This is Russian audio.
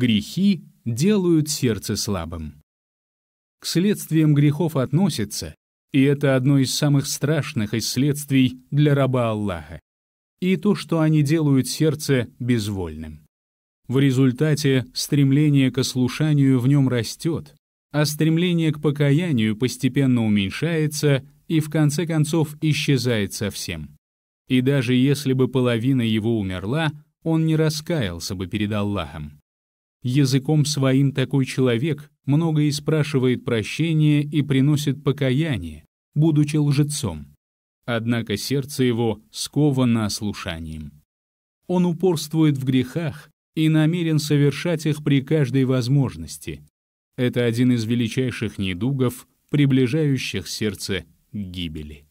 Грехи делают сердце слабым. К следствиям грехов относится, и это одно из самых страшных из следствий для раба Аллаха, и то, что они делают сердце безвольным. В результате стремление к ослушанию в нем растет, а стремление к покаянию постепенно уменьшается и в конце концов исчезает совсем. И даже если бы половина его умерла, он не раскаялся бы перед Аллахом. Языком своим такой человек многое и спрашивает прощения и приносит покаяние, будучи лжецом. Однако сердце его сковано ослушанием. Он упорствует в грехах и намерен совершать их при каждой возможности. Это один из величайших недугов, приближающих сердце к гибели.